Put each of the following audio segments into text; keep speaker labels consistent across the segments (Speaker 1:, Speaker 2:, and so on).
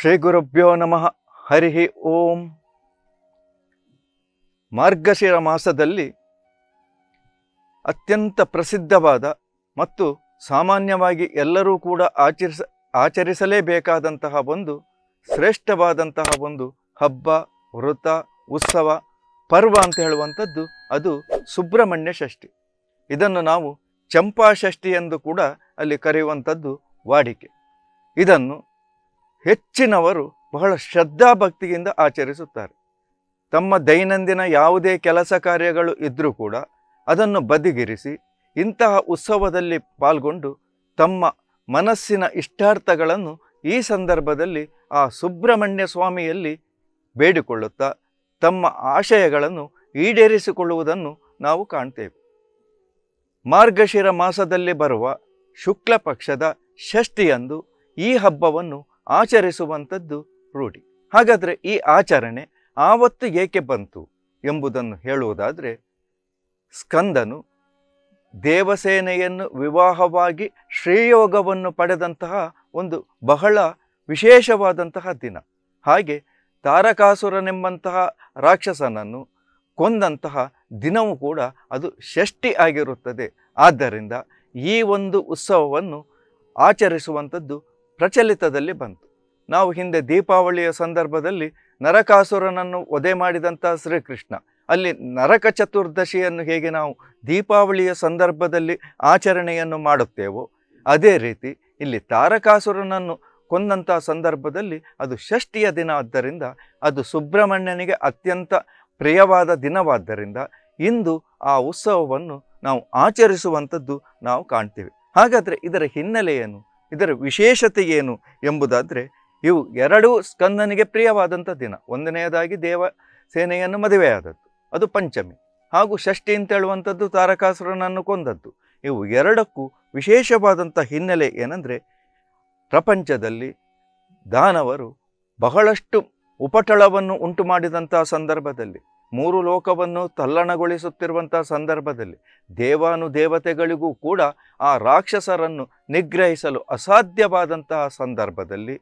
Speaker 1: ಶ್ರೀ ಗುರುಭ್ಯೋ ನಮಃ ಹರಿಹಿ ಓಂ ಮಾರ್ಗಶಿರ ಮಾಸದಲ್ಲಿ ಅತ್ಯಂತ ಪ್ರಸಿದ್ಧವಾದ ಮತ್ತು ಸಾಮಾನ್ಯವಾಗಿ ಎಲ್ಲರೂ ಕೂಡ ಆಚರಿಸ ಆಚರಿಸಲೇಬೇಕಾದಂತಹ ಒಂದು ಶ್ರೇಷ್ಠವಾದಂತಹ ಒಂದು ಹಬ್ಬ ವೃತ ಉತ್ಸವ ಪರ್ವ ಅಂತ ಹೇಳುವಂಥದ್ದು ಅದು ಸುಬ್ರಹ್ಮಣ್ಯ ಷಷ್ಠಿ ಇದನ್ನು ನಾವು ಚಂಪಾಷಷ್ಠಿ ಎಂದು ಕೂಡ ಅಲ್ಲಿ ಕರೆಯುವಂಥದ್ದು ವಾಡಿಕೆ ಇದನ್ನು ಹೆಚ್ಚಿನವರು ಬಹಳ ಶ್ರದ್ಧಾಭಕ್ತಿಯಿಂದ ಆಚರಿಸುತ್ತಾರೆ ತಮ್ಮ ದೈನಂದಿನ ಯಾವುದೇ ಕೆಲಸ ಕಾರ್ಯಗಳು ಇದ್ದರೂ ಕೂಡ ಅದನ್ನು ಬದಿಗಿರಿಸಿ ಇಂತಹ ಉತ್ಸವದಲ್ಲಿ ಪಾಲ್ಗೊಂಡು ತಮ್ಮ ಮನಸ್ಸಿನ ಇಷ್ಟಾರ್ಥಗಳನ್ನು ಈ ಸಂದರ್ಭದಲ್ಲಿ ಆ ಸುಬ್ರಹ್ಮಣ್ಯ ಸ್ವಾಮಿಯಲ್ಲಿ ಬೇಡಿಕೊಳ್ಳುತ್ತಾ ತಮ್ಮ ಆಶಯಗಳನ್ನು ಈಡೇರಿಸಿಕೊಳ್ಳುವುದನ್ನು ನಾವು ಕಾಣ್ತೇವೆ ಮಾರ್ಗಶಿರ ಮಾಸದಲ್ಲಿ ಬರುವ ಶುಕ್ಲ ಪಕ್ಷದ ಷಷ್ಠಿಯಂದು ಈ ಹಬ್ಬವನ್ನು ಆಚರಿಸುವಂಥದ್ದು ರೂಢಿ ಹಾಗಾದರೆ ಈ ಆಚರಣೆ ಆವತ್ತು ಏಕೆ ಬಂತು ಎಂಬುದನ್ನು ಹೇಳುವುದಾದರೆ ಸ್ಕಂದನು ದೇವಸೇನೆಯನ್ನು ವಿವಾಹವಾಗಿ ಶ್ರೀಯೋಗವನ್ನು ಪಡೆದಂತಹ ಒಂದು ಬಹಳ ವಿಶೇಷವಾದಂತಹ ದಿನ ಹಾಗೆ ತಾರಕಾಸುರನೆಂಬಂತಹ ರಾಕ್ಷಸನನ್ನು ಕೊಂದಂತಹ ದಿನವೂ ಕೂಡ ಅದು ಷಷ್ಠಿ ಆಗಿರುತ್ತದೆ ಆದ್ದರಿಂದ ಈ ಒಂದು ಉತ್ಸವವನ್ನು ಆಚರಿಸುವಂಥದ್ದು ಪ್ರಚಲಿತದಲ್ಲಿ ಬಂತು ನಾವು ಹಿಂದೆ ದೀಪಾವಳಿಯ ಸಂದರ್ಭದಲ್ಲಿ ನರಕಾಸುರನನ್ನು ವಧೆ ಮಾಡಿದಂಥ ಶ್ರೀಕೃಷ್ಣ ಅಲ್ಲಿ ನರಕ ಚತುರ್ದಶಿಯನ್ನು ಹೇಗೆ ನಾವು ದೀಪಾವಳಿಯ ಸಂದರ್ಭದಲ್ಲಿ ಆಚರಣೆಯನ್ನು ಮಾಡುತ್ತೇವೋ ಅದೇ ರೀತಿ ಇಲ್ಲಿ ತಾರಕಾಸುರನನ್ನು ಕೊಂದಂಥ ಸಂದರ್ಭದಲ್ಲಿ ಅದು ಷಷ್ಠಿಯ ದಿನ ಆದ್ದರಿಂದ ಅದು ಸುಬ್ರಹ್ಮಣ್ಯನಿಗೆ ಅತ್ಯಂತ ಪ್ರಿಯವಾದ ದಿನವಾದ್ದರಿಂದ ಇಂದು ಆ ಉತ್ಸವವನ್ನು ನಾವು ಆಚರಿಸುವಂಥದ್ದು ನಾವು ಕಾಣ್ತೇವೆ ಹಾಗಾದರೆ ಇದರ ಹಿನ್ನೆಲೆಯೇನು ಇದರ ವಿಶೇಷತೆ ಏನು ಎಂಬುದಾದರೆ ಇವು ಎರಡೂ ಸ್ಕಂದನಿಗೆ ಪ್ರಿಯವಾದಂಥ ದಿನ ಒಂದನೆಯದಾಗಿ ದೇವ ಸೇನೆಯನ್ನು ಮದುವೆಯಾದದ್ದು ಅದು ಪಂಚಮಿ ಹಾಗೂ ಷಷ್ಠಿ ಅಂತ ಹೇಳುವಂಥದ್ದು ತಾರಕಾಸುರನನ್ನು ಕೊಂದದ್ದು ಇವು ಎರಡಕ್ಕೂ ವಿಶೇಷವಾದಂಥ ಹಿನ್ನೆಲೆ ಏನಂದರೆ ಪ್ರಪಂಚದಲ್ಲಿ ದಾನವರು ಬಹಳಷ್ಟು ಉಪಟಳವನ್ನು ಉಂಟು ಮಾಡಿದಂಥ ಸಂದರ್ಭದಲ್ಲಿ ಮೂರು ಲೋಕವನ್ನು ತಲ್ಲಣಗೊಳಿಸುತ್ತಿರುವಂಥ ಸಂದರ್ಭದಲ್ಲಿ ದೇವಾನುದೇವತೆಗಳಿಗೂ ಕೂಡ ಆ ರಾಕ್ಷಸರನ್ನು ನಿಗ್ರಹಿಸಲು ಅಸಾಧ್ಯವಾದಂತಹ ಸಂದರ್ಭದಲ್ಲಿ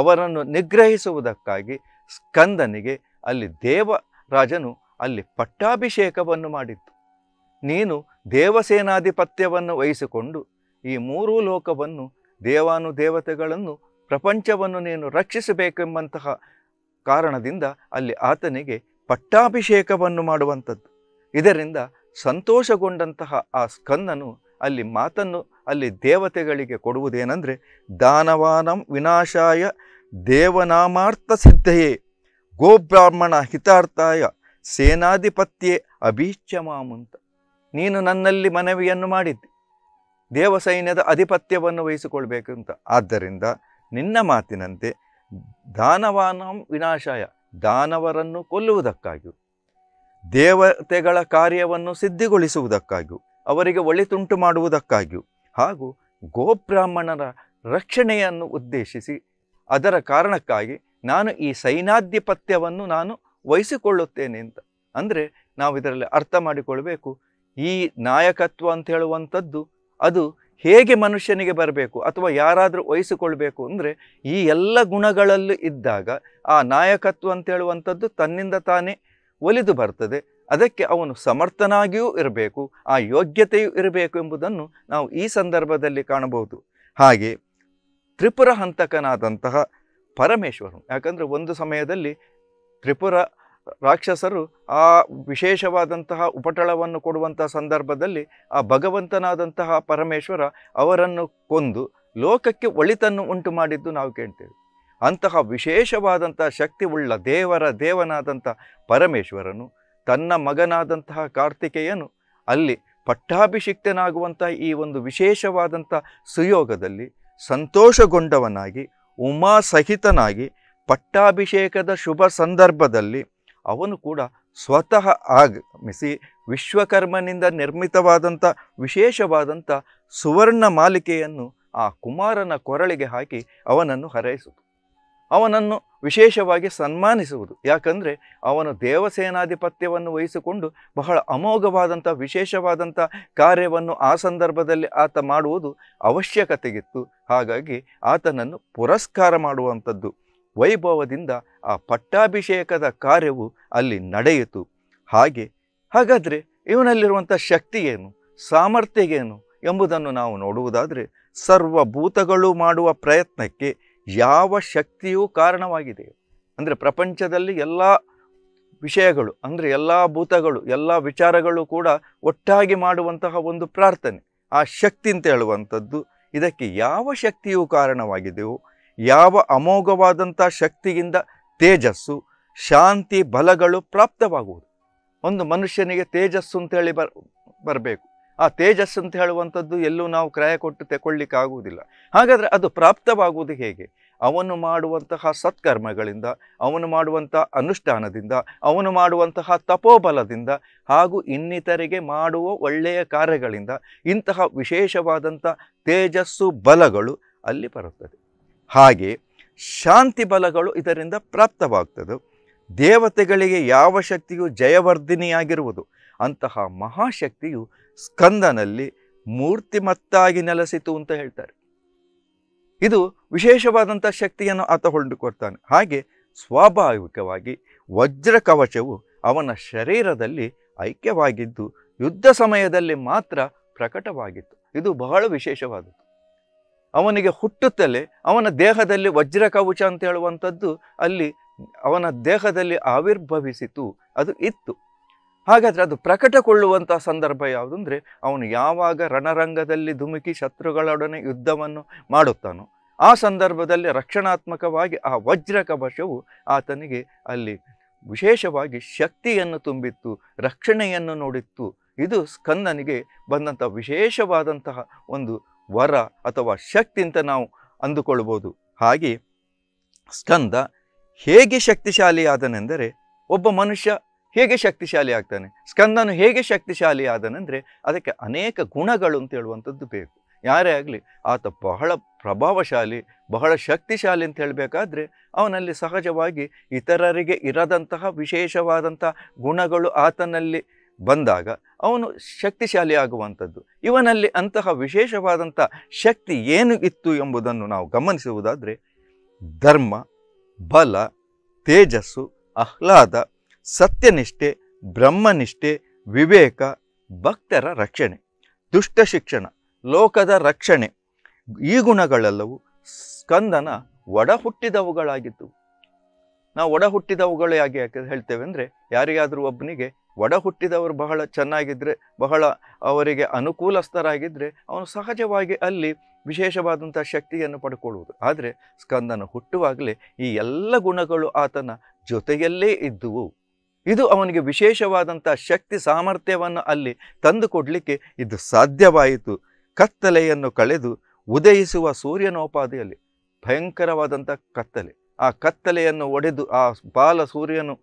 Speaker 1: ಅವರನ್ನು ನಿಗ್ರಹಿಸುವುದಕ್ಕಾಗಿ ಸ್ಕಂದನಿಗೆ ಅಲ್ಲಿ ದೇವರಾಜನು ಅಲ್ಲಿ ಪಟ್ಟಾಭಿಷೇಕವನ್ನು ಮಾಡಿತ್ತು ನೀನು ದೇವಸೇನಾಧಿಪತ್ಯವನ್ನು ವಹಿಸಿಕೊಂಡು ಈ ಮೂರೂ ಲೋಕವನ್ನು ದೇವಾನುದೇವತೆಗಳನ್ನು ಪ್ರಪಂಚವನ್ನು ನೀನು ರಕ್ಷಿಸಬೇಕೆಂಬಂತಹ ಕಾರಣದಿಂದ ಅಲ್ಲಿ ಆತನಿಗೆ ಪಟ್ಟಾಭಿಷೇಕವನ್ನು ಮಾಡುವಂಥದ್ದು ಇದರಿಂದ ಸಂತೋಷಗೊಂಡಂತಹ ಆ ಸ್ಕಂದನು ಅಲ್ಲಿ ಮಾತನ್ನು ಅಲ್ಲಿ ದೇವತೆಗಳಿಗೆ ಕೊಡುವುದೇನೆಂದರೆ ದಾನವಾನಂ ವಿನಾಶಾಯ ದೇವನಾಮಾರ್ಥ ಸಿದ್ಧಯೇ ಗೋಬ್ರಾಹ್ಮಣ ಹಿತಾರ್ಥಾಯ ಸೇನಾಧಿಪತ್ಯೆ ಮಾಮುಂತ ನೀನು ನನ್ನಲ್ಲಿ ಮನವಿಯನ್ನು ಮಾಡಿದ್ದೆ ದೇವಸೈನ್ಯದ ಅಧಿಪತ್ಯವನ್ನು ವಹಿಸಿಕೊಳ್ಬೇಕಂತ ಆದ್ದರಿಂದ ನಿನ್ನ ಮಾತಿನಂತೆ ದಾನವಾನಂ ವಿನಾಶಾಯ ದಾನವರನ್ನು ಕೊಲ್ಲುವುದಕ್ಕಾಗಿಯೂ ದೇವತೆಗಳ ಕಾರ್ಯವನ್ನು ಸಿದ್ಧಿಗೊಳಿಸುವುದಕ್ಕಾಗಿಯೂ ಅವರಿಗೆ ಒಳಿತುಂಟು ಮಾಡುವುದಕ್ಕಾಗಿಯೂ ಹಾಗೂ ಗೋಬ್ರಾಹ್ಮಣರ ರಕ್ಷಣೆಯನ್ನು ಉದ್ದೇಶಿಸಿ ಅದರ ಕಾರಣಕ್ಕಾಗಿ ನಾನು ಈ ಸೈನಾಧಿಪತ್ಯವನ್ನು ನಾನು ವಹಿಸಿಕೊಳ್ಳುತ್ತೇನೆ ಅಂತ ಅಂದರೆ ನಾವು ಇದರಲ್ಲಿ ಅರ್ಥ ಮಾಡಿಕೊಳ್ಬೇಕು ಈ ನಾಯಕತ್ವ ಅಂತ ಹೇಳುವಂಥದ್ದು ಅದು ಹೇಗೆ ಮನುಷ್ಯನಿಗೆ ಬರಬೇಕು ಅಥವಾ ಯಾರಾದರೂ ವಹಿಸಿಕೊಳ್ಬೇಕು ಅಂದರೆ ಈ ಎಲ್ಲ ಗುಣಗಳಲ್ಲೂ ಇದ್ದಾಗ ಆ ನಾಯಕತ್ವ ಅಂತೇಳುವಂಥದ್ದು ತನ್ನಿಂದ ತಾನೇ ಒಲಿದು ಬರ್ತದೆ ಅದಕ್ಕೆ ಅವನು ಸಮರ್ಥನಾಗಿಯೂ ಇರಬೇಕು ಆ ಯೋಗ್ಯತೆಯೂ ಇರಬೇಕು ಎಂಬುದನ್ನು ನಾವು ಈ ಸಂದರ್ಭದಲ್ಲಿ ಕಾಣಬಹುದು ಹಾಗೆ ತ್ರಿಪುರ ಹಂತಕನಾದಂತಹ ಪರಮೇಶ್ವರನು ಯಾಕಂದರೆ ಒಂದು ಸಮಯದಲ್ಲಿ ತ್ರಿಪುರ ರಾಕ್ಷಸರು ಆ ವಿಶೇಷವಾದಂತಹ ಉಪಟಳವನ್ನು ಕೊಡುವಂತಹ ಸಂದರ್ಭದಲ್ಲಿ ಆ ಭಗವಂತನಾದಂತಹ ಪರಮೇಶ್ವರ ಅವರನ್ನು ಕೊಂದು ಲೋಕಕ್ಕೆ ಒಳಿತನ್ನು ಉಂಟು ಮಾಡಿದ್ದು ನಾವು ಕೇಳ್ತೇವೆ ಅಂತಹ ವಿಶೇಷವಾದಂತಹ ಶಕ್ತಿ ಉಳ್ಳ ದೇವರ ದೇವನಾದಂಥ ಪರಮೇಶ್ವರನು ತನ್ನ ಮಗನಾದಂತಹ ಕಾರ್ತಿಕೇಯನು ಅಲ್ಲಿ ಪಟ್ಟಾಭಿಷಿಕ್ತನಾಗುವಂಥ ಈ ಒಂದು ವಿಶೇಷವಾದಂಥ ಸುಯೋಗದಲ್ಲಿ ಸಂತೋಷಗೊಂಡವನಾಗಿ ಉಮಾಸಹಿತನಾಗಿ ಪಟ್ಟಾಭಿಷೇಕದ ಶುಭ ಸಂದರ್ಭದಲ್ಲಿ ಅವನು ಕೂಡ ಸ್ವತಃ ಆಗಮಿಸಿ ವಿಶ್ವಕರ್ಮನಿಂದ ನಿರ್ಮಿತವಾದಂಥ ವಿಶೇಷವಾದಂಥ ಸುವರ್ಣ ಮಾಲಿಕೆಯನ್ನು ಆ ಕುಮಾರನ ಕೊರಳಿಗೆ ಹಾಕಿ ಅವನನ್ನು ಹರೈಸುವುದು ಅವನನ್ನು ವಿಶೇಷವಾಗಿ ಸನ್ಮಾನಿಸುವುದು ಯಾಕಂದರೆ ಅವನು ದೇವಸೇನಾಧಿಪತ್ಯವನ್ನು ವಹಿಸಿಕೊಂಡು ಬಹಳ ಅಮೋಘವಾದಂಥ ವಿಶೇಷವಾದಂಥ ಕಾರ್ಯವನ್ನು ಆ ಸಂದರ್ಭದಲ್ಲಿ ಆತ ಮಾಡುವುದು ಅವಶ್ಯಕತೆಗಿತ್ತು ಹಾಗಾಗಿ ಆತನನ್ನು ಪುರಸ್ಕಾರ ಮಾಡುವಂಥದ್ದು ವೈಭವದಿಂದ ಆ ಪಟ್ಟಾಭಿಷೇಕದ ಕಾರ್ಯವು ಅಲ್ಲಿ ನಡೆಯಿತು ಹಾಗೆ ಹಾಗಾದರೆ ಇವನಲ್ಲಿರುವಂಥ ಶಕ್ತಿ ಏನು ಸಾಮರ್ಥ್ಯ ಏನು ಎಂಬುದನ್ನು ನಾವು ನೋಡುವುದಾದರೆ ಸರ್ವಭೂತಗಳು ಮಾಡುವ ಪ್ರಯತ್ನಕ್ಕೆ ಯಾವ ಶಕ್ತಿಯೂ ಕಾರಣವಾಗಿದೆ ಅಂದರೆ ಪ್ರಪಂಚದಲ್ಲಿ ಎಲ್ಲ ವಿಷಯಗಳು ಅಂದರೆ ಎಲ್ಲ ಭೂತಗಳು ಎಲ್ಲ ವಿಚಾರಗಳು ಕೂಡ ಒಟ್ಟಾಗಿ ಮಾಡುವಂತಹ ಒಂದು ಪ್ರಾರ್ಥನೆ ಆ ಶಕ್ತಿ ಅಂತ ಹೇಳುವಂಥದ್ದು ಇದಕ್ಕೆ ಯಾವ ಶಕ್ತಿಯೂ ಕಾರಣವಾಗಿದೆಯೋ ಯಾವ ಅಮೋಘವಾದಂಥ ಶಕ್ತಿಯಿಂದ ತೇಜಸ್ಸು ಶಾಂತಿ ಬಲಗಳು ಪ್ರಾಪ್ತವಾಗುವುದು ಒಂದು ಮನುಷ್ಯನಿಗೆ ತೇಜಸ್ಸು ಅಂತೇಳಿ ಬರ್ ಬರಬೇಕು ಆ ತೇಜಸ್ಸು ಅಂತ ಹೇಳುವಂಥದ್ದು ಎಲ್ಲೂ ನಾವು ಕ್ರಯ ಕೊಟ್ಟು ಆಗುವುದಿಲ್ಲ ಹಾಗಾದರೆ ಅದು ಪ್ರಾಪ್ತವಾಗುವುದು ಹೇಗೆ ಅವನು ಮಾಡುವಂತಹ ಸತ್ಕರ್ಮಗಳಿಂದ ಅವನು ಮಾಡುವಂಥ ಅನುಷ್ಠಾನದಿಂದ ಅವನು ಮಾಡುವಂತಹ ತಪೋಬಲದಿಂದ ಹಾಗೂ ಇನ್ನಿತರಿಗೆ ಮಾಡುವ ಒಳ್ಳೆಯ ಕಾರ್ಯಗಳಿಂದ ಇಂತಹ ವಿಶೇಷವಾದಂಥ ತೇಜಸ್ಸು ಬಲಗಳು ಅಲ್ಲಿ ಬರುತ್ತದೆ ಹಾಗೆ ಶಾಂತಿ ಬಲಗಳು ಇದರಿಂದ ಪ್ರಾಪ್ತವಾಗ್ತದೆ ದೇವತೆಗಳಿಗೆ ಯಾವ ಶಕ್ತಿಯು ಜಯವರ್ಧಿನಿಯಾಗಿರುವುದು ಅಂತಹ ಮಹಾಶಕ್ತಿಯು ಸ್ಕಂದನಲ್ಲಿ ಮೂರ್ತಿಮತ್ತಾಗಿ ನೆಲೆಸಿತು ಅಂತ ಹೇಳ್ತಾರೆ ಇದು ವಿಶೇಷವಾದಂಥ ಶಕ್ತಿಯನ್ನು ಆತ ಹೊಂದಿಕೊಡ್ತಾನೆ ಹಾಗೆ ಸ್ವಾಭಾವಿಕವಾಗಿ ವಜ್ರ ಕವಚವು ಅವನ ಶರೀರದಲ್ಲಿ ಐಕ್ಯವಾಗಿದ್ದು ಯುದ್ಧ ಸಮಯದಲ್ಲಿ ಮಾತ್ರ ಪ್ರಕಟವಾಗಿತ್ತು ಇದು ಬಹಳ ವಿಶೇಷವಾದದ್ದು ಅವನಿಗೆ ಹುಟ್ಟುತ್ತಲೇ ಅವನ ದೇಹದಲ್ಲಿ ವಜ್ರ ಕವಚ ಅಂತ ಹೇಳುವಂಥದ್ದು ಅಲ್ಲಿ ಅವನ ದೇಹದಲ್ಲಿ ಆವಿರ್ಭವಿಸಿತು ಅದು ಇತ್ತು ಹಾಗಾದರೆ ಅದು ಪ್ರಕಟಗೊಳ್ಳುವಂಥ ಸಂದರ್ಭ ಯಾವುದು ಅಂದರೆ ಅವನು ಯಾವಾಗ ರಣರಂಗದಲ್ಲಿ ಧುಮುಕಿ ಶತ್ರುಗಳೊಡನೆ ಯುದ್ಧವನ್ನು ಮಾಡುತ್ತಾನೋ ಆ ಸಂದರ್ಭದಲ್ಲಿ ರಕ್ಷಣಾತ್ಮಕವಾಗಿ ಆ ವಜ್ರ ಕವಚವು ಆತನಿಗೆ ಅಲ್ಲಿ ವಿಶೇಷವಾಗಿ ಶಕ್ತಿಯನ್ನು ತುಂಬಿತ್ತು ರಕ್ಷಣೆಯನ್ನು ನೋಡಿತ್ತು ಇದು ಸ್ಕಂದನಿಗೆ ಬಂದಂಥ ವಿಶೇಷವಾದಂತಹ ಒಂದು ವರ ಅಥವಾ ಶಕ್ತಿ ಅಂತ ನಾವು ಅಂದುಕೊಳ್ಬೋದು ಹಾಗೆ ಸ್ಕಂದ ಹೇಗೆ ಶಕ್ತಿಶಾಲಿ ಆದನೆಂದರೆ ಒಬ್ಬ ಮನುಷ್ಯ ಹೇಗೆ ಶಕ್ತಿಶಾಲಿ ಆಗ್ತಾನೆ ಸ್ಕಂದನು ಹೇಗೆ ಶಕ್ತಿಶಾಲಿ ಆದನೆಂದರೆ ಅದಕ್ಕೆ ಅನೇಕ ಗುಣಗಳು ಅಂತ ಹೇಳುವಂಥದ್ದು ಬೇಕು ಯಾರೇ ಆಗಲಿ ಆತ ಬಹಳ ಪ್ರಭಾವಶಾಲಿ ಬಹಳ ಶಕ್ತಿಶಾಲಿ ಅಂತ ಹೇಳಬೇಕಾದ್ರೆ ಅವನಲ್ಲಿ ಸಹಜವಾಗಿ ಇತರರಿಗೆ ಇರದಂತಹ ವಿಶೇಷವಾದಂಥ ಗುಣಗಳು ಆತನಲ್ಲಿ ಬಂದಾಗ ಅವನು ಶಕ್ತಿಶಾಲಿ ಆಗುವಂಥದ್ದು ಇವನಲ್ಲಿ ಅಂತಹ ವಿಶೇಷವಾದಂಥ ಶಕ್ತಿ ಏನು ಇತ್ತು ಎಂಬುದನ್ನು ನಾವು ಗಮನಿಸುವುದಾದರೆ ಧರ್ಮ ಬಲ ತೇಜಸ್ಸು ಆಹ್ಲಾದ ಸತ್ಯನಿಷ್ಠೆ ಬ್ರಹ್ಮನಿಷ್ಠೆ ವಿವೇಕ ಭಕ್ತರ ರಕ್ಷಣೆ ದುಷ್ಟ ಶಿಕ್ಷಣ ಲೋಕದ ರಕ್ಷಣೆ ಈ ಗುಣಗಳೆಲ್ಲವೂ ಸ್ಕಂದನ ಒಡ ಹುಟ್ಟಿದವುಗಳಾಗಿದ್ದವು ನಾವು ಒಡ ಹುಟ್ಟಿದವುಗಳೇ ಆಗಿ ಯಾಕೆ ಹೇಳ್ತೇವೆ ಅಂದರೆ ಯಾರಿಗಾದರೂ ಒಬ್ಬನಿಗೆ ಒಡ ಹುಟ್ಟಿದವರು ಬಹಳ ಚೆನ್ನಾಗಿದ್ದರೆ ಬಹಳ ಅವರಿಗೆ ಅನುಕೂಲಸ್ಥರಾಗಿದ್ದರೆ ಅವನು ಸಹಜವಾಗಿ ಅಲ್ಲಿ ವಿಶೇಷವಾದಂಥ ಶಕ್ತಿಯನ್ನು ಪಡ್ಕೊಳ್ಳುವುದು ಆದರೆ ಸ್ಕಂದನ ಹುಟ್ಟುವಾಗಲೇ ಈ ಎಲ್ಲ ಗುಣಗಳು ಆತನ ಜೊತೆಯಲ್ಲೇ ಇದ್ದುವು ಇದು ಅವನಿಗೆ ವಿಶೇಷವಾದಂಥ ಶಕ್ತಿ ಸಾಮರ್ಥ್ಯವನ್ನು ಅಲ್ಲಿ ತಂದುಕೊಡಲಿಕ್ಕೆ ಇದು ಸಾಧ್ಯವಾಯಿತು ಕತ್ತಲೆಯನ್ನು ಕಳೆದು ಉದಯಿಸುವ ಸೂರ್ಯನೋಪಾದಿಯಲ್ಲಿ ಭಯಂಕರವಾದಂಥ ಕತ್ತಲೆ ಆ ಕತ್ತಲೆಯನ್ನು ಒಡೆದು ಆ ಬಾಲ ಸೂರ್ಯನು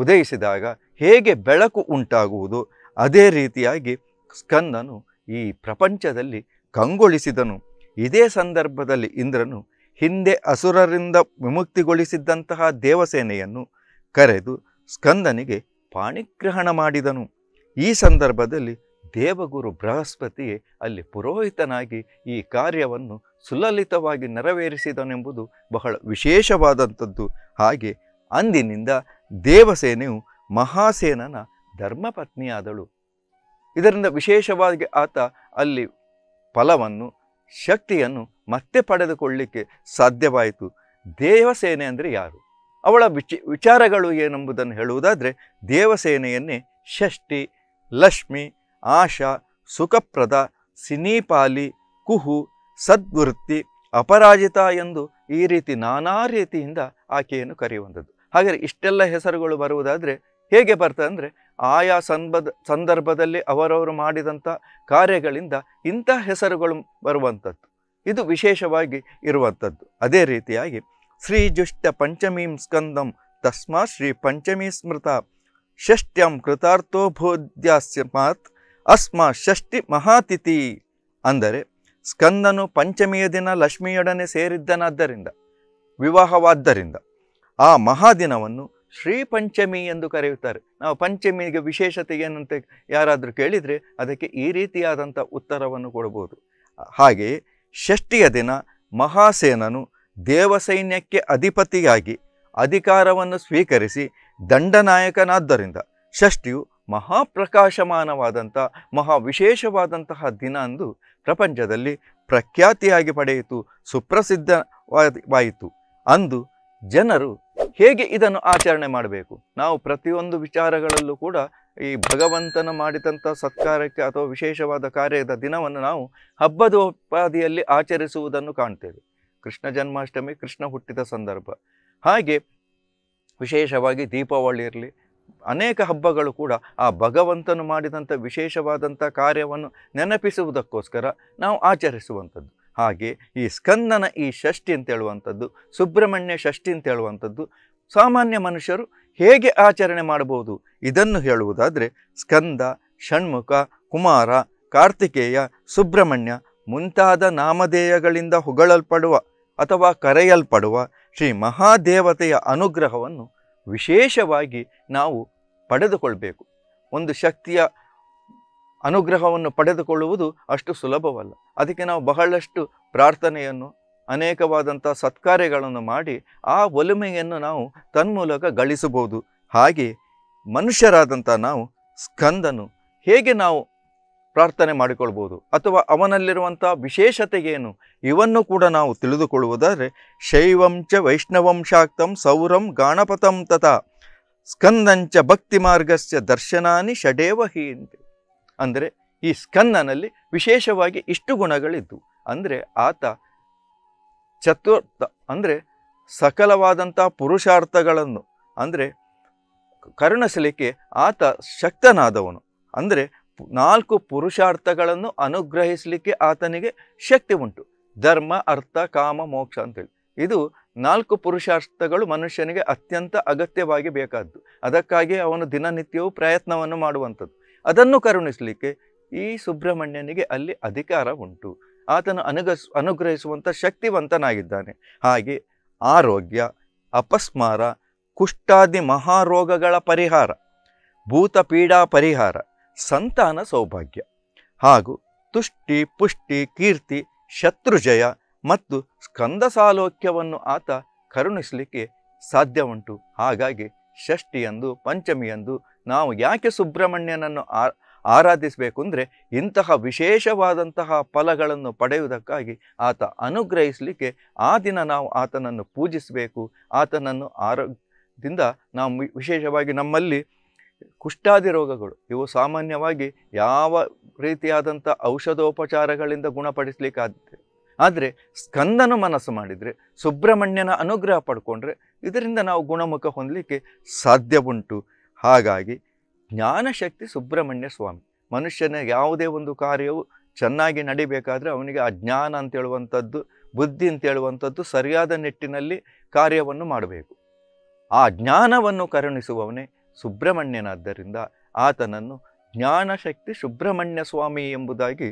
Speaker 1: ಉದಯಿಸಿದಾಗ ಹೇಗೆ ಬೆಳಕು ಉಂಟಾಗುವುದು ಅದೇ ರೀತಿಯಾಗಿ ಸ್ಕಂದನು ಈ ಪ್ರಪಂಚದಲ್ಲಿ ಕಂಗೊಳಿಸಿದನು ಇದೇ ಸಂದರ್ಭದಲ್ಲಿ ಇಂದ್ರನು ಹಿಂದೆ ಅಸುರರಿಂದ ವಿಮುಕ್ತಿಗೊಳಿಸಿದ್ದಂತಹ ದೇವಸೇನೆಯನ್ನು ಕರೆದು ಸ್ಕಂದನಿಗೆ ಪಾಣಿಗ್ರಹಣ ಮಾಡಿದನು ಈ ಸಂದರ್ಭದಲ್ಲಿ ದೇವಗುರು ಬೃಹಸ್ಪತಿಯೇ ಅಲ್ಲಿ ಪುರೋಹಿತನಾಗಿ ಈ ಕಾರ್ಯವನ್ನು ಸುಲಲಿತವಾಗಿ ನೆರವೇರಿಸಿದನೆಂಬುದು ಬಹಳ ವಿಶೇಷವಾದಂಥದ್ದು ಹಾಗೆ ಅಂದಿನಿಂದ ದೇವಸೇನೆಯು ಮಹಾಸೇನನ ಧರ್ಮಪತ್ನಿಯಾದಳು ಇದರಿಂದ ವಿಶೇಷವಾಗಿ ಆತ ಅಲ್ಲಿ ಫಲವನ್ನು ಶಕ್ತಿಯನ್ನು ಮತ್ತೆ ಪಡೆದುಕೊಳ್ಳಲಿಕ್ಕೆ ಸಾಧ್ಯವಾಯಿತು ದೇವಸೇನೆ ಅಂದರೆ ಯಾರು ಅವಳ ವಿಚ ವಿಚಾರಗಳು ಏನೆಂಬುದನ್ನು ಹೇಳುವುದಾದರೆ ದೇವಸೇನೆಯನ್ನೇ ಷಷ್ಠಿ ಲಕ್ಷ್ಮಿ ಆಶಾ ಸುಖಪ್ರದ ಸಿನಿಪಾಲಿ ಕುಹು ಸದ್ವೃತ್ತಿ ಅಪರಾಜಿತ ಎಂದು ಈ ರೀತಿ ನಾನಾ ರೀತಿಯಿಂದ ಆಕೆಯನ್ನು ಕರೆಯುವಂಥದ್ದು ಹಾಗೆ ಇಷ್ಟೆಲ್ಲ ಹೆಸರುಗಳು ಬರುವುದಾದರೆ ಹೇಗೆ ಬರ್ತದೆ ಅಂದರೆ ಆಯಾ ಸಂಬದ ಸಂದರ್ಭದಲ್ಲಿ ಅವರವರು ಮಾಡಿದಂಥ ಕಾರ್ಯಗಳಿಂದ ಇಂಥ ಹೆಸರುಗಳು ಬರುವಂಥದ್ದು ಇದು ವಿಶೇಷವಾಗಿ ಇರುವಂಥದ್ದು ಅದೇ ರೀತಿಯಾಗಿ ಜುಷ್ಟ ಪಂಚಮೀಂ ಸ್ಕಂದಂ ತಸ್ಮಾ ಶ್ರೀ ಪಂಚಮೀ ಸ್ಮೃತ ಷಷ್ಟ್ಯಂ ಮಾತ್ ಅಸ್ಮಾ ಷಷ್ಟಿ ಮಹಾತಿಥಿ ಅಂದರೆ ಸ್ಕಂದನು ಪಂಚಮಿಯ ದಿನ ಲಕ್ಷ್ಮಿಯೊಡನೆ ಸೇರಿದ್ದನಾದ್ದರಿಂದ ವಿವಾಹವಾದ್ದರಿಂದ ಆ ಮಹಾದಿನವನ್ನು ಶ್ರೀ ಪಂಚಮಿ ಎಂದು ಕರೆಯುತ್ತಾರೆ ನಾವು ಪಂಚಮಿಗೆ ವಿಶೇಷತೆ ಏನಂತೆ ಯಾರಾದರೂ ಕೇಳಿದರೆ ಅದಕ್ಕೆ ಈ ರೀತಿಯಾದಂಥ ಉತ್ತರವನ್ನು ಕೊಡಬಹುದು ಹಾಗೆಯೇ ಷಷ್ಠಿಯ ದಿನ ಮಹಾಸೇನನು ದೇವಸೈನ್ಯಕ್ಕೆ ಅಧಿಪತಿಯಾಗಿ ಅಧಿಕಾರವನ್ನು ಸ್ವೀಕರಿಸಿ ದಂಡನಾಯಕನಾದ್ದರಿಂದ ಷಷ್ಠಿಯು ಮಹಾಪ್ರಕಾಶಮಾನವಾದಂಥ ಮಹಾ ವಿಶೇಷವಾದಂತಹ ದಿನ ಅಂದು ಪ್ರಪಂಚದಲ್ಲಿ ಪ್ರಖ್ಯಾತಿಯಾಗಿ ಪಡೆಯಿತು ಸುಪ್ರಸಿದ್ಧವಾಯಿತು ಅಂದು ಜನರು ಹೇಗೆ ಇದನ್ನು ಆಚರಣೆ ಮಾಡಬೇಕು ನಾವು ಪ್ರತಿಯೊಂದು ವಿಚಾರಗಳಲ್ಲೂ ಕೂಡ ಈ ಭಗವಂತನ ಮಾಡಿದಂಥ ಸತ್ಕಾರಕ್ಕೆ ಅಥವಾ ವಿಶೇಷವಾದ ಕಾರ್ಯದ ದಿನವನ್ನು ನಾವು ಹಬ್ಬದ ಉಪಾದಿಯಲ್ಲಿ ಆಚರಿಸುವುದನ್ನು ಕಾಣ್ತೇವೆ ಕೃಷ್ಣ ಜನ್ಮಾಷ್ಟಮಿ ಕೃಷ್ಣ ಹುಟ್ಟಿದ ಸಂದರ್ಭ ಹಾಗೆ ವಿಶೇಷವಾಗಿ ದೀಪಾವಳಿ ಇರಲಿ ಅನೇಕ ಹಬ್ಬಗಳು ಕೂಡ ಆ ಭಗವಂತನು ಮಾಡಿದಂಥ ವಿಶೇಷವಾದಂಥ ಕಾರ್ಯವನ್ನು ನೆನಪಿಸುವುದಕ್ಕೋಸ್ಕರ ನಾವು ಆಚರಿಸುವಂಥದ್ದು ಹಾಗೆ ಈ ಸ್ಕಂದನ ಈ ಷಷ್ಠಿ ಅಂತ ಹೇಳುವಂಥದ್ದು ಸುಬ್ರಹ್ಮಣ್ಯ ಷಷ್ಠಿ ಅಂತ ಹೇಳುವಂಥದ್ದು ಸಾಮಾನ್ಯ ಮನುಷ್ಯರು ಹೇಗೆ ಆಚರಣೆ ಮಾಡಬಹುದು ಇದನ್ನು ಹೇಳುವುದಾದರೆ ಸ್ಕಂದ ಷಣ್ಮುಖ ಕುಮಾರ ಕಾರ್ತಿಕೇಯ ಸುಬ್ರಹ್ಮಣ್ಯ ಮುಂತಾದ ನಾಮಧೇಯಗಳಿಂದ ಹೊಗಳಲ್ಪಡುವ ಅಥವಾ ಕರೆಯಲ್ಪಡುವ ಶ್ರೀ ಮಹಾದೇವತೆಯ ಅನುಗ್ರಹವನ್ನು ವಿಶೇಷವಾಗಿ ನಾವು ಪಡೆದುಕೊಳ್ಬೇಕು ಒಂದು ಶಕ್ತಿಯ ಅನುಗ್ರಹವನ್ನು ಪಡೆದುಕೊಳ್ಳುವುದು ಅಷ್ಟು ಸುಲಭವಲ್ಲ ಅದಕ್ಕೆ ನಾವು ಬಹಳಷ್ಟು ಪ್ರಾರ್ಥನೆಯನ್ನು ಅನೇಕವಾದಂಥ ಸತ್ಕಾರ್ಯಗಳನ್ನು ಮಾಡಿ ಆ ಒಲುಮೆಯನ್ನು ನಾವು ತನ್ಮೂಲಕ ಗಳಿಸಬಹುದು ಹಾಗೆ ಮನುಷ್ಯರಾದಂಥ ನಾವು ಸ್ಕಂದನು ಹೇಗೆ ನಾವು ಪ್ರಾರ್ಥನೆ ಮಾಡಿಕೊಳ್ಬೋದು ಅಥವಾ ಅವನಲ್ಲಿರುವಂಥ ವಿಶೇಷತೆಗೇನು ಇವನ್ನು ಕೂಡ ನಾವು ತಿಳಿದುಕೊಳ್ಳುವುದಾದರೆ ಶೈವಂಚ ವೈಷ್ಣವಂಶಾಕ್ತಂ ಸೌರಂ ಗಾಣಪತಂ ತಥಾ ಸ್ಕಂದಂಚ ಭಕ್ತಿ ಮಾರ್ಗಸ್ಯ ದರ್ಶನಾನಿ ಷಡೇವಹಿ ಅಂತೆ ಅಂದರೆ ಈ ಸ್ಕನ್ನನಲ್ಲಿ ವಿಶೇಷವಾಗಿ ಇಷ್ಟು ಗುಣಗಳಿದ್ದು ಅಂದರೆ ಆತ ಚತುರ್ಥ ಅಂದರೆ ಸಕಲವಾದಂಥ ಪುರುಷಾರ್ಥಗಳನ್ನು ಅಂದರೆ ಕರುಣಿಸಲಿಕ್ಕೆ ಆತ ಶಕ್ತನಾದವನು ಅಂದರೆ ನಾಲ್ಕು ಪುರುಷಾರ್ಥಗಳನ್ನು ಅನುಗ್ರಹಿಸಲಿಕ್ಕೆ ಆತನಿಗೆ ಶಕ್ತಿ ಉಂಟು ಧರ್ಮ ಅರ್ಥ ಕಾಮ ಮೋಕ್ಷ ಅಂತೇಳಿ ಇದು ನಾಲ್ಕು ಪುರುಷಾರ್ಥಗಳು ಮನುಷ್ಯನಿಗೆ ಅತ್ಯಂತ ಅಗತ್ಯವಾಗಿ ಬೇಕಾದ್ದು ಅದಕ್ಕಾಗಿ ಅವನು ದಿನನಿತ್ಯವೂ ಪ್ರಯತ್ನವನ್ನು ಮಾಡುವಂಥದ್ದು ಅದನ್ನು ಕರುಣಿಸಲಿಕ್ಕೆ ಈ ಸುಬ್ರಹ್ಮಣ್ಯನಿಗೆ ಅಲ್ಲಿ ಅಧಿಕಾರ ಉಂಟು ಆತನು ಅನುಗಸ್ ಅನುಗ್ರಹಿಸುವಂಥ ಶಕ್ತಿವಂತನಾಗಿದ್ದಾನೆ ಹಾಗೆ ಆರೋಗ್ಯ ಅಪಸ್ಮಾರ ಕುಷ್ಠಾದಿ ಮಹಾರೋಗಗಳ ಪರಿಹಾರ ಭೂತಪೀಡಾ ಪರಿಹಾರ ಸಂತಾನ ಸೌಭಾಗ್ಯ ಹಾಗೂ ತುಷ್ಟಿ ಪುಷ್ಟಿ ಕೀರ್ತಿ ಶತ್ರುಜಯ ಮತ್ತು ಸ್ಕಂದ ಸಾಲೋಕ್ಯವನ್ನು ಆತ ಕರುಣಿಸಲಿಕ್ಕೆ ಸಾಧ್ಯ ಉಂಟು ಹಾಗಾಗಿ ಷಷ್ಠಿಯಂದು ಪಂಚಮಿಯಂದು ನಾವು ಯಾಕೆ ಸುಬ್ರಹ್ಮಣ್ಯನನ್ನು ಆರಾಧಿಸಬೇಕು ಅಂದರೆ ಇಂತಹ ವಿಶೇಷವಾದಂತಹ ಫಲಗಳನ್ನು ಪಡೆಯುವುದಕ್ಕಾಗಿ ಆತ ಅನುಗ್ರಹಿಸಲಿಕ್ಕೆ ಆ ದಿನ ನಾವು ಆತನನ್ನು ಪೂಜಿಸಬೇಕು ಆತನನ್ನು ಆರೋಗ್ಯದಿಂದ ನಾವು ವಿಶೇಷವಾಗಿ ನಮ್ಮಲ್ಲಿ ಕುಷ್ಠಾದಿ ರೋಗಗಳು ಇವು ಸಾಮಾನ್ಯವಾಗಿ ಯಾವ ರೀತಿಯಾದಂಥ ಔಷಧೋಪಚಾರಗಳಿಂದ ಗುಣಪಡಿಸಲಿಕ್ಕೆ ಆದರೆ ಸ್ಕಂದನು ಮನಸ್ಸು ಮಾಡಿದರೆ ಸುಬ್ರಹ್ಮಣ್ಯನ ಅನುಗ್ರಹ ಪಡ್ಕೊಂಡ್ರೆ ಇದರಿಂದ ನಾವು ಗುಣಮುಖ ಹೊಂದಲಿಕ್ಕೆ ಸಾಧ್ಯ ಉಂಟು ಹಾಗಾಗಿ ಜ್ಞಾನಶಕ್ತಿ ಸುಬ್ರಹ್ಮಣ್ಯ ಸ್ವಾಮಿ ಮನುಷ್ಯನ ಯಾವುದೇ ಒಂದು ಕಾರ್ಯವು ಚೆನ್ನಾಗಿ ನಡಿಬೇಕಾದರೆ ಅವನಿಗೆ ಆ ಜ್ಞಾನ ಅಂತೇಳುವಂಥದ್ದು ಬುದ್ಧಿ ಅಂತೇಳುವಂಥದ್ದು ಸರಿಯಾದ ನಿಟ್ಟಿನಲ್ಲಿ ಕಾರ್ಯವನ್ನು ಮಾಡಬೇಕು ಆ ಜ್ಞಾನವನ್ನು ಕರುಣಿಸುವವನೇ ಸುಬ್ರಹ್ಮಣ್ಯನಾದ್ದರಿಂದ ಆತನನ್ನು ಜ್ಞಾನಶಕ್ತಿ ಸುಬ್ರಹ್ಮಣ್ಯ ಸ್ವಾಮಿ ಎಂಬುದಾಗಿ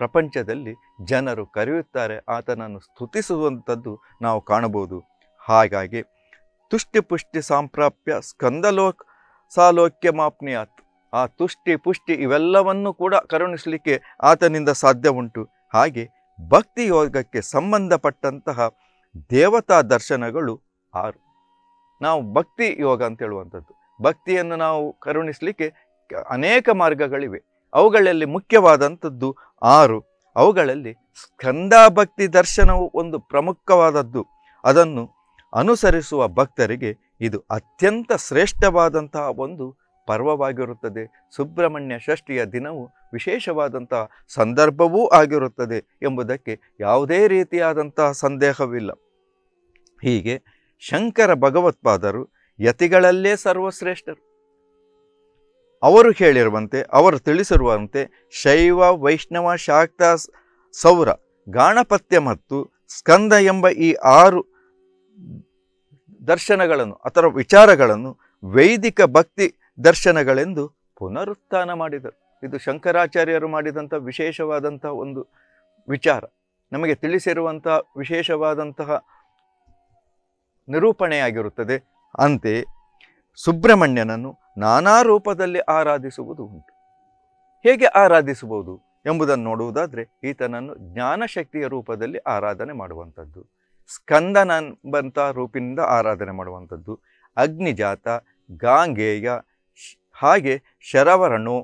Speaker 1: ಪ್ರಪಂಚದಲ್ಲಿ ಜನರು ಕರೆಯುತ್ತಾರೆ ಆತನನ್ನು ಸ್ತುತಿಸುವಂಥದ್ದು ನಾವು ಕಾಣಬಹುದು ಹಾಗಾಗಿ ತುಷ್ಟಿಪುಷ್ಟಿ ಸಾಂಪ್ರಾಪ್ಯ ಸ್ಕಂದಲೋಕ್ ಸಾಲೋಕ್ಯ ಆತು ಆ ತುಷ್ಟಿ ಪುಷ್ಟಿ ಇವೆಲ್ಲವನ್ನೂ ಕೂಡ ಕರುಣಿಸಲಿಕ್ಕೆ ಆತನಿಂದ ಸಾಧ್ಯ ಉಂಟು ಹಾಗೆ ಭಕ್ತಿ ಯೋಗಕ್ಕೆ ಸಂಬಂಧಪಟ್ಟಂತಹ ದೇವತಾ ದರ್ಶನಗಳು ಆರು ನಾವು ಭಕ್ತಿ ಯೋಗ ಅಂತ ಭಕ್ತಿಯನ್ನು ನಾವು ಕರುಣಿಸಲಿಕ್ಕೆ ಅನೇಕ ಮಾರ್ಗಗಳಿವೆ ಅವುಗಳಲ್ಲಿ ಮುಖ್ಯವಾದಂಥದ್ದು ಆರು ಅವುಗಳಲ್ಲಿ ಸ್ಕಂದ ಭಕ್ತಿ ದರ್ಶನವು ಒಂದು ಪ್ರಮುಖವಾದದ್ದು ಅದನ್ನು ಅನುಸರಿಸುವ ಭಕ್ತರಿಗೆ ಇದು ಅತ್ಯಂತ ಶ್ರೇಷ್ಠವಾದಂತಹ ಒಂದು ಪರ್ವವಾಗಿರುತ್ತದೆ ಸುಬ್ರಹ್ಮಣ್ಯ ಷಷ್ಠಿಯ ದಿನವು ವಿಶೇಷವಾದಂತಹ ಸಂದರ್ಭವೂ ಆಗಿರುತ್ತದೆ ಎಂಬುದಕ್ಕೆ ಯಾವುದೇ ರೀತಿಯಾದಂತಹ ಸಂದೇಹವಿಲ್ಲ ಹೀಗೆ ಶಂಕರ ಭಗವತ್ಪಾದರು ಯತಿಗಳಲ್ಲೇ ಸರ್ವಶ್ರೇಷ್ಠರು ಅವರು ಹೇಳಿರುವಂತೆ ಅವರು ತಿಳಿಸಿರುವಂತೆ ಶೈವ ವೈಷ್ಣವ ಶಾಕ್ತ ಸೌರ ಗಾಣಪತ್ಯ ಮತ್ತು ಸ್ಕಂದ ಎಂಬ ಈ ಆರು ದರ್ಶನಗಳನ್ನು ಅಥವಾ ವಿಚಾರಗಳನ್ನು ವೈದಿಕ ಭಕ್ತಿ ದರ್ಶನಗಳೆಂದು ಪುನರುತ್ಥಾನ ಮಾಡಿದರು ಇದು ಶಂಕರಾಚಾರ್ಯರು ಮಾಡಿದಂಥ ವಿಶೇಷವಾದಂಥ ಒಂದು ವಿಚಾರ ನಮಗೆ ತಿಳಿಸಿರುವಂತಹ ವಿಶೇಷವಾದಂತಹ ನಿರೂಪಣೆಯಾಗಿರುತ್ತದೆ ಅಂತೆ ಸುಬ್ರಹ್ಮಣ್ಯನನ್ನು ನಾನಾ ರೂಪದಲ್ಲಿ ಆರಾಧಿಸುವುದು ಉಂಟು ಹೇಗೆ ಆರಾಧಿಸಬಹುದು ಎಂಬುದನ್ನು ನೋಡುವುದಾದರೆ ಈತನನ್ನು ಜ್ಞಾನಶಕ್ತಿಯ ರೂಪದಲ್ಲಿ ಆರಾಧನೆ ಮಾಡುವಂಥದ್ದು ಸ್ಕಂದನಂಬಂಥ ರೂಪಿನಿಂದ ಆರಾಧನೆ ಮಾಡುವಂಥದ್ದು ಅಗ್ನಿಜಾತ ಗಾಂಗೇಯ ಹಾಗೆ ಶರವರಣೋ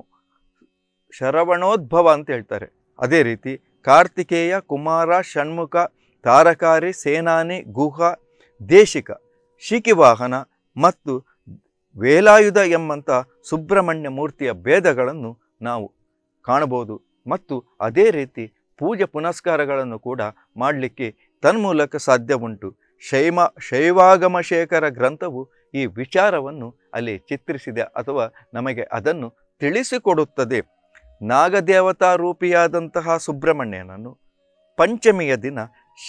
Speaker 1: ಶರವಣೋದ್ಭವ ಅಂತ ಹೇಳ್ತಾರೆ ಅದೇ ರೀತಿ ಕಾರ್ತಿಕೇಯ ಕುಮಾರ ಷಣ್ಮುಖ ತಾರಕಾರಿ ಸೇನಾನಿ ಗುಹ ದೇಶಿಕ ಶಿಖಿವಾಹನ ಮತ್ತು ವೇಲಾಯುಧ ಎಂಬಂಥ ಸುಬ್ರಹ್ಮಣ್ಯ ಮೂರ್ತಿಯ ಭೇದಗಳನ್ನು ನಾವು ಕಾಣಬಹುದು ಮತ್ತು ಅದೇ ರೀತಿ ಪೂಜೆ ಪುನಸ್ಕಾರಗಳನ್ನು ಕೂಡ ಮಾಡಲಿಕ್ಕೆ ತನ್ಮೂಲಕ ಸಾಧ್ಯ ಉಂಟು ಶೈಮ ಶೈವಾಗಮಶೇಖರ ಗ್ರಂಥವು ಈ ವಿಚಾರವನ್ನು ಅಲ್ಲಿ ಚಿತ್ರಿಸಿದೆ ಅಥವಾ ನಮಗೆ ಅದನ್ನು ತಿಳಿಸಿಕೊಡುತ್ತದೆ ನಾಗದೇವತಾ ರೂಪಿಯಾದಂತಹ ಸುಬ್ರಹ್ಮಣ್ಯನನ್ನು ಪಂಚಮಿಯ ದಿನ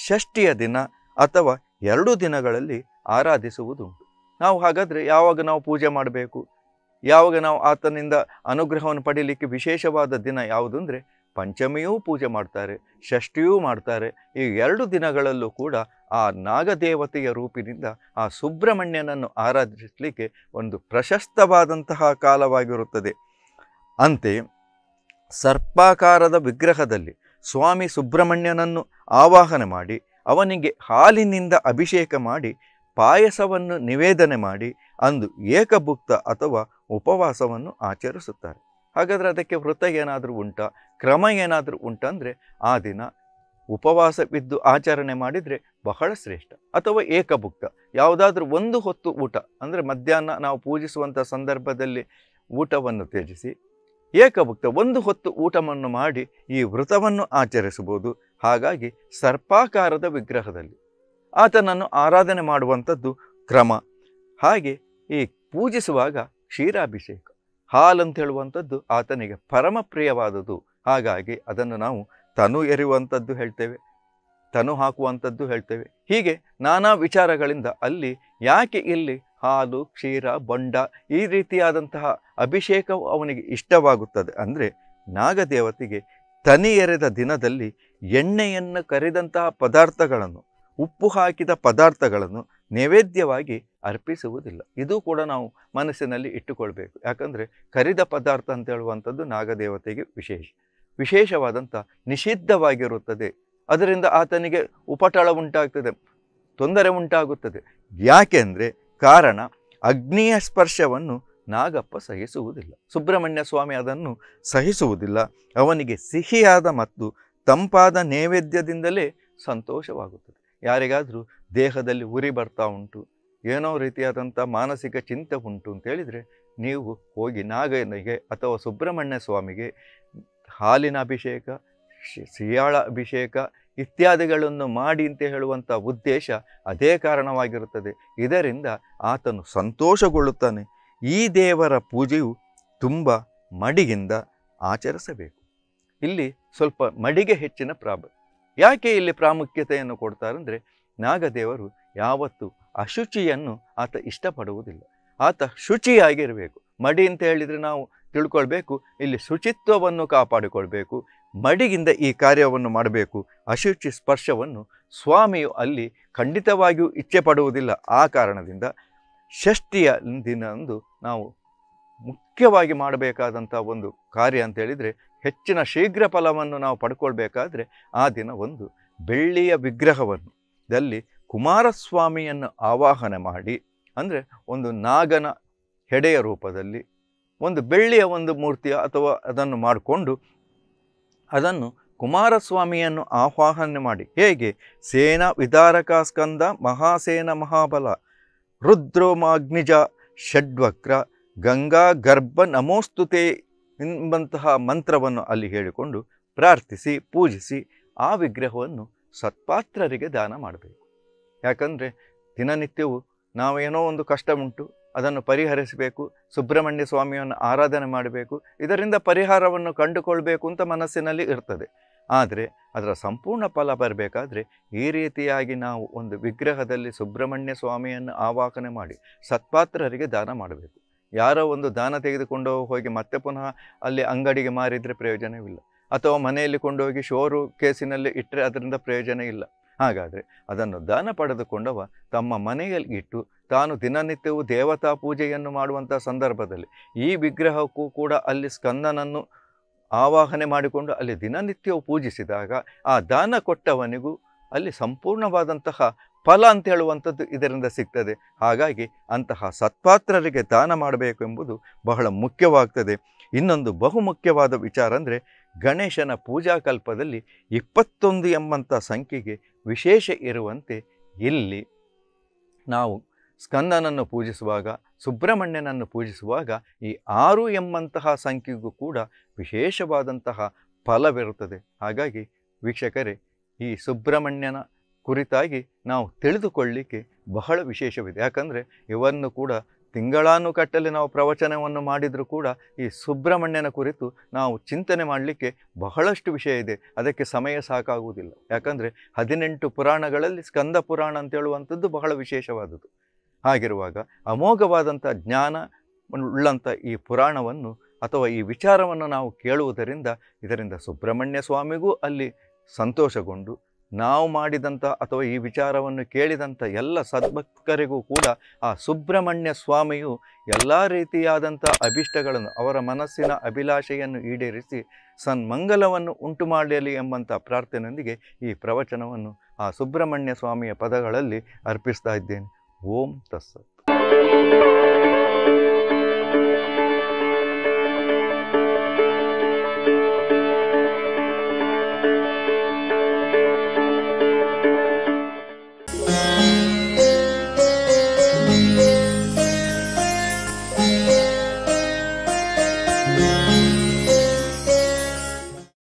Speaker 1: ಷಷ್ಠಿಯ ದಿನ ಅಥವಾ ಎರಡು ದಿನಗಳಲ್ಲಿ ಆರಾಧಿಸುವುದುಂಟು ನಾವು ಹಾಗಾದರೆ ಯಾವಾಗ ನಾವು ಪೂಜೆ ಮಾಡಬೇಕು ಯಾವಾಗ ನಾವು ಆತನಿಂದ ಅನುಗ್ರಹವನ್ನು ಪಡೀಲಿಕ್ಕೆ ವಿಶೇಷವಾದ ದಿನ ಯಾವುದು ಅಂದರೆ ಪಂಚಮಿಯೂ ಪೂಜೆ ಮಾಡ್ತಾರೆ ಷಷ್ಠಿಯೂ ಮಾಡ್ತಾರೆ ಈ ಎರಡು ದಿನಗಳಲ್ಲೂ ಕೂಡ ಆ ನಾಗದೇವತೆಯ ರೂಪಿನಿಂದ ಆ ಸುಬ್ರಹ್ಮಣ್ಯನನ್ನು ಆರಾಧಿಸಲಿಕ್ಕೆ ಒಂದು ಪ್ರಶಸ್ತವಾದಂತಹ ಕಾಲವಾಗಿರುತ್ತದೆ ಅಂತೆ ಸರ್ಪಾಕಾರದ ವಿಗ್ರಹದಲ್ಲಿ ಸ್ವಾಮಿ ಸುಬ್ರಹ್ಮಣ್ಯನನ್ನು ಆವಾಹನ ಮಾಡಿ ಅವನಿಗೆ ಹಾಲಿನಿಂದ ಅಭಿಷೇಕ ಮಾಡಿ ಪಾಯಸವನ್ನು ನಿವೇದನೆ ಮಾಡಿ ಅಂದು ಏಕಭುಕ್ತ ಅಥವಾ ಉಪವಾಸವನ್ನು ಆಚರಿಸುತ್ತಾರೆ ಹಾಗಾದರೆ ಅದಕ್ಕೆ ವೃತ್ತ ಏನಾದರೂ ಉಂಟಾ ಕ್ರಮ ಏನಾದರೂ ಉಂಟಂದರೆ ಆ ದಿನ ಉಪವಾಸವಿದ್ದು ಆಚರಣೆ ಮಾಡಿದರೆ ಬಹಳ ಶ್ರೇಷ್ಠ ಅಥವಾ ಏಕಭುಕ್ತ ಯಾವುದಾದ್ರೂ ಒಂದು ಹೊತ್ತು ಊಟ ಅಂದರೆ ಮಧ್ಯಾಹ್ನ ನಾವು ಪೂಜಿಸುವಂಥ ಸಂದರ್ಭದಲ್ಲಿ ಊಟವನ್ನು ತ್ಯಜಿಸಿ ಏಕಭುಕ್ತ ಒಂದು ಹೊತ್ತು ಊಟವನ್ನು ಮಾಡಿ ಈ ವ್ರತವನ್ನು ಆಚರಿಸಬಹುದು ಹಾಗಾಗಿ ಸರ್ಪಾಕಾರದ ವಿಗ್ರಹದಲ್ಲಿ ಆತನನ್ನು ಆರಾಧನೆ ಮಾಡುವಂಥದ್ದು ಕ್ರಮ ಹಾಗೆ ಈ ಪೂಜಿಸುವಾಗ ಕ್ಷೀರಾಭಿಷೇಕ ಹಾಲಂತ ಹೇಳುವಂಥದ್ದು ಆತನಿಗೆ ಪರಮ ಪ್ರಿಯವಾದದ್ದು ಹಾಗಾಗಿ ಅದನ್ನು ನಾವು ತನು ಎರಿಯುವಂಥದ್ದು ಹೇಳ್ತೇವೆ ತನು ಹಾಕುವಂಥದ್ದು ಹೇಳ್ತೇವೆ ಹೀಗೆ ನಾನಾ ವಿಚಾರಗಳಿಂದ ಅಲ್ಲಿ ಯಾಕೆ ಇಲ್ಲಿ ಹಾಲು ಕ್ಷೀರ ಬೊಂಡ ಈ ರೀತಿಯಾದಂತಹ ಅಭಿಷೇಕವು ಅವನಿಗೆ ಇಷ್ಟವಾಗುತ್ತದೆ ಅಂದರೆ ನಾಗದೇವತೆಗೆ ತನಿ ಎರೆದ ದಿನದಲ್ಲಿ ಎಣ್ಣೆಯನ್ನು ಕರೆದಂತಹ ಪದಾರ್ಥಗಳನ್ನು ಉಪ್ಪು ಹಾಕಿದ ಪದಾರ್ಥಗಳನ್ನು ನೈವೇದ್ಯವಾಗಿ ಅರ್ಪಿಸುವುದಿಲ್ಲ ಇದು ಕೂಡ ನಾವು ಮನಸ್ಸಿನಲ್ಲಿ ಇಟ್ಟುಕೊಳ್ಬೇಕು ಯಾಕಂದರೆ ಕರಿದ ಪದಾರ್ಥ ಅಂತ ಹೇಳುವಂಥದ್ದು ನಾಗದೇವತೆಗೆ ವಿಶೇಷ ವಿಶೇಷವಾದಂಥ ನಿಷಿದ್ಧವಾಗಿರುತ್ತದೆ ಅದರಿಂದ ಆತನಿಗೆ ಉಪಟಳ ಉಂಟಾಗ್ತದೆ ತೊಂದರೆ ಉಂಟಾಗುತ್ತದೆ ಯಾಕೆಂದರೆ ಕಾರಣ ಅಗ್ನಿಯ ಸ್ಪರ್ಶವನ್ನು ನಾಗಪ್ಪ ಸಹಿಸುವುದಿಲ್ಲ ಸುಬ್ರಹ್ಮಣ್ಯ ಸ್ವಾಮಿ ಅದನ್ನು ಸಹಿಸುವುದಿಲ್ಲ ಅವನಿಗೆ ಸಿಹಿಯಾದ ಮತ್ತು ತಂಪಾದ ನೈವೇದ್ಯದಿಂದಲೇ ಸಂತೋಷವಾಗುತ್ತದೆ ಯಾರಿಗಾದರೂ ದೇಹದಲ್ಲಿ ಉರಿ ಬರ್ತಾ ಉಂಟು ಏನೋ ರೀತಿಯಾದಂಥ ಮಾನಸಿಕ ಚಿಂತೆ ಉಂಟು ಅಂತೇಳಿದರೆ ನೀವು ಹೋಗಿ ನಾಗನಿಗೆ ಅಥವಾ ಸುಬ್ರಹ್ಮಣ್ಯ ಸ್ವಾಮಿಗೆ ಹಾಲಿನ ಅಭಿಷೇಕ ಸಿಯಾಳ ಅಭಿಷೇಕ ಇತ್ಯಾದಿಗಳನ್ನು ಮಾಡಿ ಅಂತ ಹೇಳುವಂಥ ಉದ್ದೇಶ ಅದೇ ಕಾರಣವಾಗಿರುತ್ತದೆ ಇದರಿಂದ ಆತನು ಸಂತೋಷಗೊಳ್ಳುತ್ತಾನೆ ಈ ದೇವರ ಪೂಜೆಯು ತುಂಬ ಮಡಿಗಿಂದ ಆಚರಿಸಬೇಕು ಇಲ್ಲಿ ಸ್ವಲ್ಪ ಮಡಿಗೆ ಹೆಚ್ಚಿನ ಪ್ರಾಬ ಯಾಕೆ ಇಲ್ಲಿ ಪ್ರಾಮುಖ್ಯತೆಯನ್ನು ಕೊಡ್ತಾರಂದರೆ ನಾಗದೇವರು ಯಾವತ್ತೂ ಅಶುಚಿಯನ್ನು ಆತ ಇಷ್ಟಪಡುವುದಿಲ್ಲ ಆತ ಶುಚಿಯಾಗಿರಬೇಕು ಮಡಿ ಅಂತ ಹೇಳಿದರೆ ನಾವು ತಿಳ್ಕೊಳ್ಬೇಕು ಇಲ್ಲಿ ಶುಚಿತ್ವವನ್ನು ಕಾಪಾಡಿಕೊಳ್ಬೇಕು ಮಡಿಗಿಂದ ಈ ಕಾರ್ಯವನ್ನು ಮಾಡಬೇಕು ಅಶುಚಿ ಸ್ಪರ್ಶವನ್ನು ಸ್ವಾಮಿಯು ಅಲ್ಲಿ ಖಂಡಿತವಾಗಿಯೂ ಇಚ್ಛೆ ಪಡುವುದಿಲ್ಲ ಆ ಕಾರಣದಿಂದ ಷಷ್ಠಿಯ ದಿನಂದು ನಾವು ಮುಖ್ಯವಾಗಿ ಮಾಡಬೇಕಾದಂಥ ಒಂದು ಕಾರ್ಯ ಅಂತೇಳಿದರೆ ಹೆಚ್ಚಿನ ಶೀಘ್ರ ಫಲವನ್ನು ನಾವು ಪಡ್ಕೊಳ್ಬೇಕಾದ್ರೆ ಆ ದಿನ ಒಂದು ಬೆಳ್ಳಿಯ ವಿಗ್ರಹವನ್ನು ದಲ್ಲಿ ಕುಮಾರಸ್ವಾಮಿಯನ್ನು ಆವಾಹನೆ ಮಾಡಿ ಅಂದರೆ ಒಂದು ನಾಗನ ಹೆಡೆಯ ರೂಪದಲ್ಲಿ ಒಂದು ಬೆಳ್ಳಿಯ ಒಂದು ಮೂರ್ತಿಯ ಅಥವಾ ಅದನ್ನು ಮಾಡಿಕೊಂಡು ಅದನ್ನು ಕುಮಾರಸ್ವಾಮಿಯನ್ನು ಆಹ್ವಾನ ಮಾಡಿ ಹೇಗೆ ಸೇನಾ ವಿದಾರಕ ಸ್ಕಂದ ಮಹಾಸೇನ ಮಹಾಬಲ ರುದ್ರೋಮಾಗ್ನಿಜ ಷಡ್ವಕ್ರ ಗಂಗಾ ಗರ್ಭ ನಮೋಸ್ತುತೆ ಎಂಬಂತಹ ಮಂತ್ರವನ್ನು ಅಲ್ಲಿ ಹೇಳಿಕೊಂಡು ಪ್ರಾರ್ಥಿಸಿ ಪೂಜಿಸಿ ಆ ವಿಗ್ರಹವನ್ನು ಸತ್ಪಾತ್ರರಿಗೆ ದಾನ ಮಾಡಬೇಕು ಯಾಕಂದರೆ ದಿನನಿತ್ಯವು ನಾವೇನೋ ಒಂದು ಕಷ್ಟ ಉಂಟು ಅದನ್ನು ಪರಿಹರಿಸಬೇಕು ಸುಬ್ರಹ್ಮಣ್ಯ ಸ್ವಾಮಿಯನ್ನು ಆರಾಧನೆ ಮಾಡಬೇಕು ಇದರಿಂದ ಪರಿಹಾರವನ್ನು ಕಂಡುಕೊಳ್ಬೇಕು ಅಂತ ಮನಸ್ಸಿನಲ್ಲಿ ಇರ್ತದೆ ಆದರೆ ಅದರ ಸಂಪೂರ್ಣ ಫಲ ಬರಬೇಕಾದ್ರೆ ಈ ರೀತಿಯಾಗಿ ನಾವು ಒಂದು ವಿಗ್ರಹದಲ್ಲಿ ಸುಬ್ರಹ್ಮಣ್ಯ ಸ್ವಾಮಿಯನ್ನು ಆವಾಹನೆ ಮಾಡಿ ಸತ್ಪಾತ್ರರಿಗೆ ದಾನ ಮಾಡಬೇಕು ಯಾರೋ ಒಂದು ದಾನ ತೆಗೆದುಕೊಂಡು ಹೋಗಿ ಮತ್ತೆ ಪುನಃ ಅಲ್ಲಿ ಅಂಗಡಿಗೆ ಮಾರಿದರೆ ಪ್ರಯೋಜನವಿಲ್ಲ ಅಥವಾ ಮನೆಯಲ್ಲಿ ಕೊಂಡೋಗಿ ಶೋರು ಕೇಸಿನಲ್ಲಿ ಇಟ್ಟರೆ ಅದರಿಂದ ಪ್ರಯೋಜನ ಇಲ್ಲ ಹಾಗಾದರೆ ಅದನ್ನು ದಾನ ಪಡೆದುಕೊಂಡವ ತಮ್ಮ ಮನೆಯಲ್ಲಿ ಇಟ್ಟು ತಾನು ದಿನನಿತ್ಯವೂ ದೇವತಾ ಪೂಜೆಯನ್ನು ಮಾಡುವಂಥ ಸಂದರ್ಭದಲ್ಲಿ ಈ ವಿಗ್ರಹಕ್ಕೂ ಕೂಡ ಅಲ್ಲಿ ಸ್ಕಂದನನ್ನು ಆವಾಹನೆ ಮಾಡಿಕೊಂಡು ಅಲ್ಲಿ ದಿನನಿತ್ಯವೂ ಪೂಜಿಸಿದಾಗ ಆ ದಾನ ಕೊಟ್ಟವನಿಗೂ ಅಲ್ಲಿ ಸಂಪೂರ್ಣವಾದಂತಹ ಫಲ ಅಂತ ಹೇಳುವಂಥದ್ದು ಇದರಿಂದ ಸಿಗ್ತದೆ ಹಾಗಾಗಿ ಅಂತಹ ಸತ್ಪಾತ್ರರಿಗೆ ದಾನ ಮಾಡಬೇಕು ಎಂಬುದು ಬಹಳ ಮುಖ್ಯವಾಗ್ತದೆ ಇನ್ನೊಂದು ಬಹುಮುಖ್ಯವಾದ ವಿಚಾರ ಅಂದರೆ ಗಣೇಶನ ಪೂಜಾ ಕಲ್ಪದಲ್ಲಿ ಇಪ್ಪತ್ತೊಂದು ಎಂಬಂಥ ಸಂಖ್ಯೆಗೆ ವಿಶೇಷ ಇರುವಂತೆ ಇಲ್ಲಿ ನಾವು ಸ್ಕಂದನನ್ನು ಪೂಜಿಸುವಾಗ ಸುಬ್ರಹ್ಮಣ್ಯನನ್ನು ಪೂಜಿಸುವಾಗ ಈ ಆರು ಎಂಬಂತಹ ಸಂಖ್ಯೆಗೂ ಕೂಡ ವಿಶೇಷವಾದಂತಹ ಫಲವಿರುತ್ತದೆ ಹಾಗಾಗಿ ವೀಕ್ಷಕರೇ ಈ ಸುಬ್ರಹ್ಮಣ್ಯನ ಕುರಿತಾಗಿ ನಾವು ತಿಳಿದುಕೊಳ್ಳಲಿಕ್ಕೆ ಬಹಳ ವಿಶೇಷವಿದೆ ಯಾಕಂದರೆ ಇವನ್ನು ಕೂಡ ತಿಂಗಳಾನು ಕಟ್ಟಲೆ ನಾವು ಪ್ರವಚನವನ್ನು ಮಾಡಿದರೂ ಕೂಡ ಈ ಸುಬ್ರಹ್ಮಣ್ಯನ ಕುರಿತು ನಾವು ಚಿಂತನೆ ಮಾಡಲಿಕ್ಕೆ ಬಹಳಷ್ಟು ವಿಷಯ ಇದೆ ಅದಕ್ಕೆ ಸಮಯ ಸಾಕಾಗುವುದಿಲ್ಲ ಯಾಕಂದರೆ ಹದಿನೆಂಟು ಪುರಾಣಗಳಲ್ಲಿ ಸ್ಕಂದ ಪುರಾಣ ಅಂತೇಳುವಂಥದ್ದು ಬಹಳ ವಿಶೇಷವಾದದ್ದು ಹಾಗಿರುವಾಗ ಅಮೋಘವಾದಂಥ ಜ್ಞಾನ ಉಳ್ಳಂಥ ಈ ಪುರಾಣವನ್ನು ಅಥವಾ ಈ ವಿಚಾರವನ್ನು ನಾವು ಕೇಳುವುದರಿಂದ ಇದರಿಂದ ಸುಬ್ರಹ್ಮಣ್ಯ ಸ್ವಾಮಿಗೂ ಅಲ್ಲಿ ಸಂತೋಷಗೊಂಡು ನಾವು ಮಾಡಿದಂಥ ಅಥವಾ ಈ ವಿಚಾರವನ್ನು ಕೇಳಿದಂಥ ಎಲ್ಲ ಸದ್ಭಕ್ತರಿಗೂ ಕೂಡ ಆ ಸುಬ್ರಹ್ಮಣ್ಯ ಸ್ವಾಮಿಯು ಎಲ್ಲ ರೀತಿಯಾದಂಥ ಅಭಿಷ್ಟಗಳನ್ನು ಅವರ ಮನಸ್ಸಿನ ಅಭಿಲಾಷೆಯನ್ನು ಈಡೇರಿಸಿ ಸನ್ಮಂಗಲವನ್ನು ಉಂಟು ಮಾಡಲಿ ಎಂಬಂಥ ಪ್ರಾರ್ಥನೆಯೊಂದಿಗೆ ಈ ಪ್ರವಚನವನ್ನು ಆ ಸುಬ್ರಹ್ಮಣ್ಯ ಸ್ವಾಮಿಯ ಪದಗಳಲ್ಲಿ ಅರ್ಪಿಸ್ತಾ ಇದ್ದೇನೆ ಓಂ ತಸ್ಸತ್